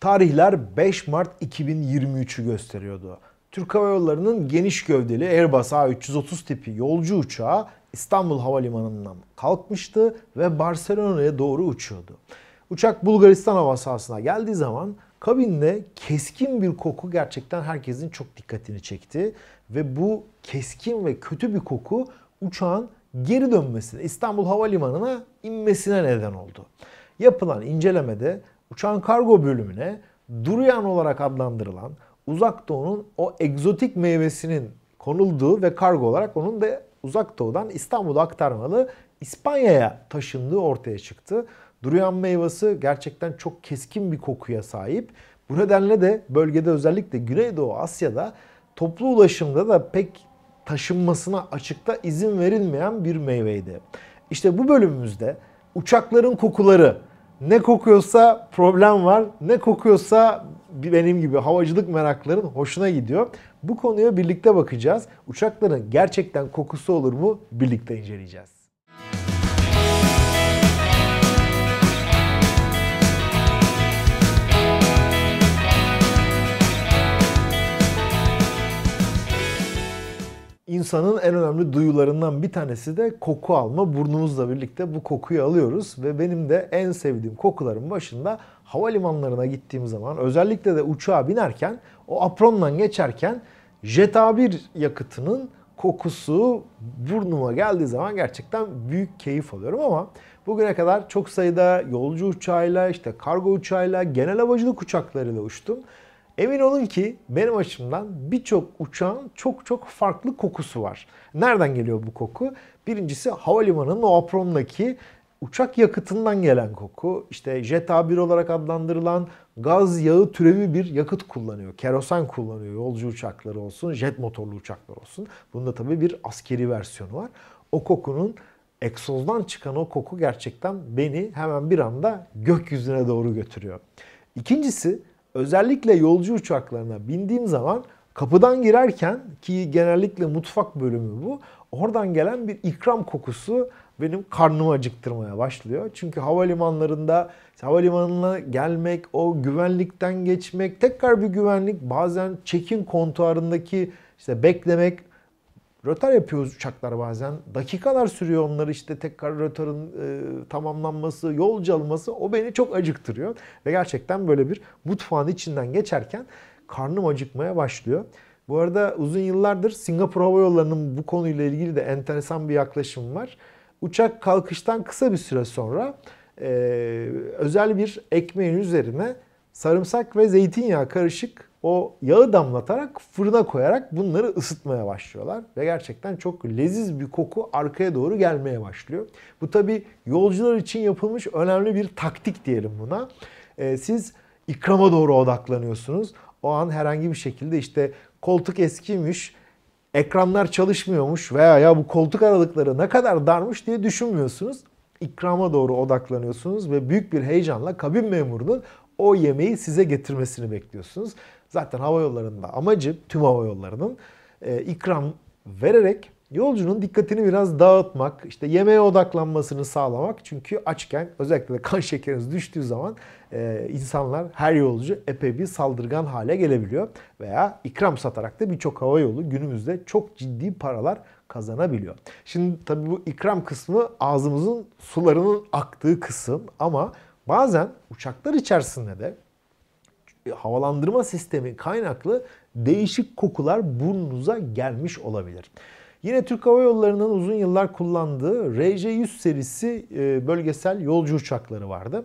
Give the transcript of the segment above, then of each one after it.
Tarihler 5 Mart 2023'ü gösteriyordu. Türk Hava Yolları'nın geniş gövdeli Airbus A330 tipi yolcu uçağı İstanbul Havalimanı'ndan kalkmıştı ve Barcelona'ya doğru uçuyordu. Uçak Bulgaristan hava sahasına geldiği zaman kabinde keskin bir koku gerçekten herkesin çok dikkatini çekti ve bu keskin ve kötü bir koku uçağın geri dönmesine, İstanbul Havalimanı'na inmesine neden oldu. Yapılan incelemede Uçan kargo bölümüne duruyan olarak adlandırılan uzak doğunun o egzotik meyvesinin konulduğu ve kargo olarak onun da uzak doğudan İstanbul'a aktarmalı İspanya'ya taşındığı ortaya çıktı. Duruyan meyvesi gerçekten çok keskin bir kokuya sahip. Bu nedenle de bölgede özellikle Güneydoğu Asya'da toplu ulaşımda da pek taşınmasına açıkta izin verilmeyen bir meyveydi. İşte bu bölümümüzde uçakların kokuları ne kokuyorsa problem var, ne kokuyorsa benim gibi havacılık merakların hoşuna gidiyor. Bu konuya birlikte bakacağız. Uçakların gerçekten kokusu olur mu? Birlikte inceleyeceğiz. İnsanın en önemli duyularından bir tanesi de koku alma. Burnumuzla birlikte bu kokuyu alıyoruz ve benim de en sevdiğim kokuların başında havalimanlarına gittiğim zaman özellikle de uçağa binerken o aprondan geçerken Jet A1 yakıtının kokusu burnuma geldiği zaman gerçekten büyük keyif alıyorum ama bugüne kadar çok sayıda yolcu uçağıyla, işte kargo uçağıyla, genel havacılık uçaklarıyla uçtum. Emin olun ki benim açımdan birçok uçağın çok çok farklı kokusu var. Nereden geliyor bu koku? Birincisi havalimanının o aprondaki uçak yakıtından gelen koku. İşte jet A1 olarak adlandırılan gaz yağı türevi bir yakıt kullanıyor. Kerosen kullanıyor. Yolcu uçakları olsun, jet motorlu uçaklar olsun. Bunda tabii bir askeri versiyonu var. O kokunun egzozdan çıkan o koku gerçekten beni hemen bir anda gökyüzüne doğru götürüyor. İkincisi özellikle yolcu uçaklarına bindiğim zaman kapıdan girerken ki genellikle mutfak bölümü bu oradan gelen bir ikram kokusu benim karnımı acıktırmaya başlıyor. Çünkü havalimanlarında havalimanına gelmek, o güvenlikten geçmek, tekrar bir güvenlik, bazen check-in kontuarındaki işte beklemek Rötar yapıyoruz uçaklar bazen. Dakikalar sürüyor onları işte tekrar rötarın e, tamamlanması, yolcu alınması. O beni çok acıktırıyor. Ve gerçekten böyle bir mutfağın içinden geçerken karnım acıkmaya başlıyor. Bu arada uzun yıllardır Singapur Hava Yolları'nın bu konuyla ilgili de enteresan bir yaklaşım var. Uçak kalkıştan kısa bir süre sonra e, özel bir ekmeğin üzerine sarımsak ve zeytinyağı karışık o yağı damlatarak fırına koyarak bunları ısıtmaya başlıyorlar. Ve gerçekten çok leziz bir koku arkaya doğru gelmeye başlıyor. Bu tabi yolcular için yapılmış önemli bir taktik diyelim buna. Ee, siz ikrama doğru odaklanıyorsunuz. O an herhangi bir şekilde işte koltuk eskimiş, ekranlar çalışmıyormuş veya ya bu koltuk aralıkları ne kadar darmış diye düşünmüyorsunuz. İkrama doğru odaklanıyorsunuz ve büyük bir heyecanla kabin memurunun o yemeği size getirmesini bekliyorsunuz. Zaten hava yollarında amacı tüm hava yollarının e, ikram vererek yolcunun dikkatini biraz dağıtmak, işte yemeğe odaklanmasını sağlamak. Çünkü açken özellikle de kan şekeriniz düştüğü zaman e, insanlar her yolcu epey bir saldırgan hale gelebiliyor. Veya ikram satarak da birçok hava yolu günümüzde çok ciddi paralar kazanabiliyor. Şimdi tabii bu ikram kısmı ağzımızın sularının aktığı kısım ama bazen uçaklar içerisinde de e, havalandırma sistemi kaynaklı değişik kokular burnunuza gelmiş olabilir. Yine Türk Hava Yolları'nın uzun yıllar kullandığı RJ-100 serisi e, bölgesel yolcu uçakları vardı.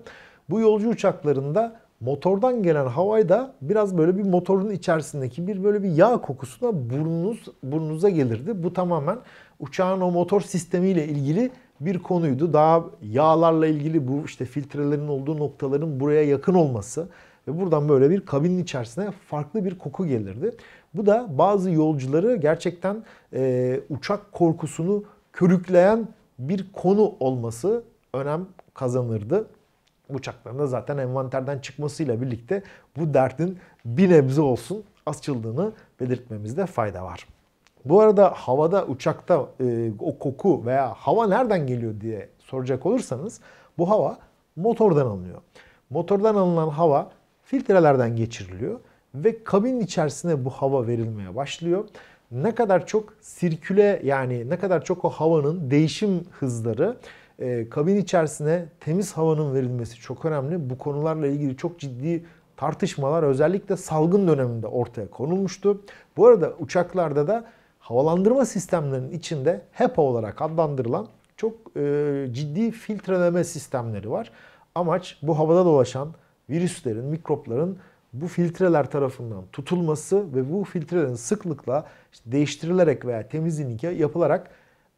Bu yolcu uçaklarında motordan gelen havayı da biraz böyle bir motorun içerisindeki bir böyle bir yağ kokusuna burnunuz burnunuza gelirdi. Bu tamamen uçağın o motor sistemiyle ilgili bir konuydu. Daha yağlarla ilgili bu işte filtrelerin olduğu noktaların buraya yakın olması ve buradan böyle bir kabinin içerisine farklı bir koku gelirdi. Bu da bazı yolcuları gerçekten e, uçak korkusunu körükleyen bir konu olması önem kazanırdı. Uçakların da zaten envanterden çıkmasıyla birlikte bu dertin bir nebze olsun açıldığını belirtmemizde fayda var. Bu arada havada, uçakta e, o koku veya hava nereden geliyor diye soracak olursanız bu hava motordan alınıyor. Motordan alınan hava filtrelerden geçiriliyor ve kabin içerisine bu hava verilmeye başlıyor. Ne kadar çok sirküle yani ne kadar çok o havanın değişim hızları e, kabin içerisine temiz havanın verilmesi çok önemli. Bu konularla ilgili çok ciddi tartışmalar özellikle salgın döneminde ortaya konulmuştu. Bu arada uçaklarda da havalandırma sistemlerinin içinde HEPA olarak adlandırılan çok e, ciddi filtreleme sistemleri var. Amaç bu havada dolaşan virüslerin, mikropların bu filtreler tarafından tutulması ve bu filtrelerin sıklıkla işte değiştirilerek veya temizlinik yapılarak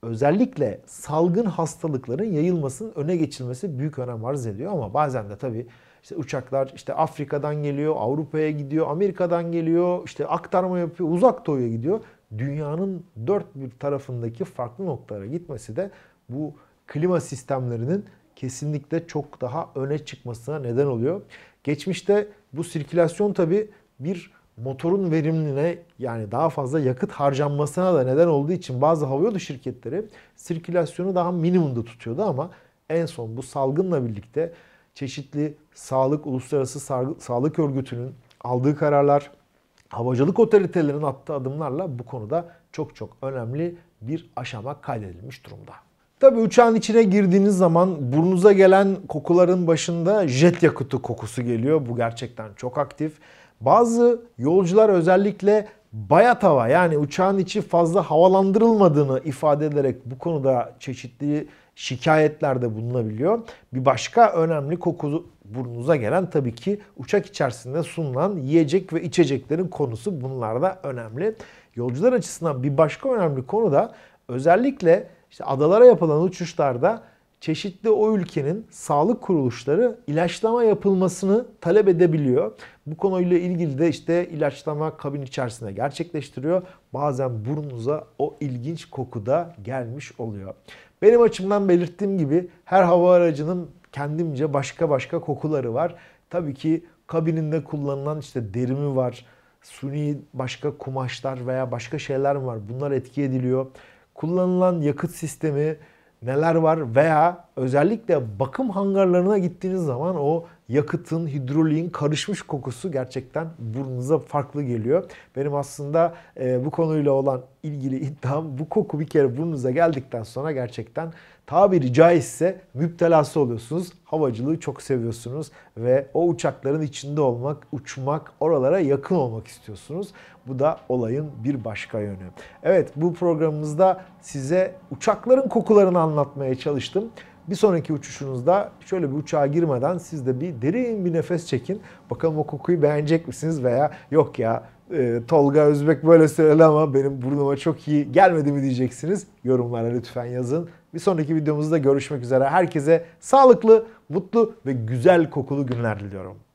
özellikle salgın hastalıkların yayılmasının öne geçilmesi büyük önem arz ediyor ama bazen de tabii işte uçaklar işte Afrika'dan geliyor, Avrupa'ya gidiyor, Amerika'dan geliyor, işte aktarma yapıyor, uzak doğuya gidiyor. Dünyanın dört bir tarafındaki farklı noktalara gitmesi de bu klima sistemlerinin kesinlikle çok daha öne çıkmasına neden oluyor. Geçmişte bu sirkülasyon tabi bir motorun verimliliğine yani daha fazla yakıt harcanmasına da neden olduğu için bazı havayolu şirketleri sirkülasyonu daha minimumda tutuyordu ama en son bu salgınla birlikte çeşitli sağlık uluslararası sağlık örgütünün aldığı kararlar havacılık otoritelerinin attığı adımlarla bu konuda çok çok önemli bir aşama kaydedilmiş durumda. Tabi uçağın içine girdiğiniz zaman burnunuza gelen kokuların başında jet yakıtı kokusu geliyor. Bu gerçekten çok aktif. Bazı yolcular özellikle bayat hava yani uçağın içi fazla havalandırılmadığını ifade ederek bu konuda çeşitli şikayetlerde bulunabiliyor. Bir başka önemli koku burnunuza gelen tabii ki uçak içerisinde sunulan yiyecek ve içeceklerin konusu bunlar da önemli. Yolcular açısından bir başka önemli konu da özellikle işte adalara yapılan uçuşlarda çeşitli o ülkenin sağlık kuruluşları ilaçlama yapılmasını talep edebiliyor. Bu konuyla ilgili de işte ilaçlama kabin içerisinde gerçekleştiriyor. Bazen burnunuza o ilginç kokuda gelmiş oluyor. Benim açımdan belirttiğim gibi her hava aracının kendimce başka başka kokuları var. Tabii ki kabininde kullanılan işte derimi var, suni başka kumaşlar veya başka şeyler var. Bunlar etki ediliyor kullanılan yakıt sistemi neler var veya özellikle bakım hangarlarına gittiğiniz zaman o yakıtın, hidroliğin karışmış kokusu gerçekten burnunuza farklı geliyor. Benim aslında e, bu konuyla olan ilgili iddiam bu koku bir kere burnunuza geldikten sonra gerçekten tabiri caizse müptelası oluyorsunuz. Havacılığı çok seviyorsunuz ve o uçakların içinde olmak, uçmak, oralara yakın olmak istiyorsunuz. Bu da olayın bir başka yönü. Evet bu programımızda size uçakların kokularını anlatmaya çalıştım bir sonraki uçuşunuzda şöyle bir uçağa girmeden siz de bir derin bir nefes çekin. Bakalım o kokuyu beğenecek misiniz veya yok ya e, Tolga Özbek böyle söyledi ama benim burnuma çok iyi gelmedi mi diyeceksiniz. Yorumlara lütfen yazın. Bir sonraki videomuzda görüşmek üzere. Herkese sağlıklı, mutlu ve güzel kokulu günler diliyorum.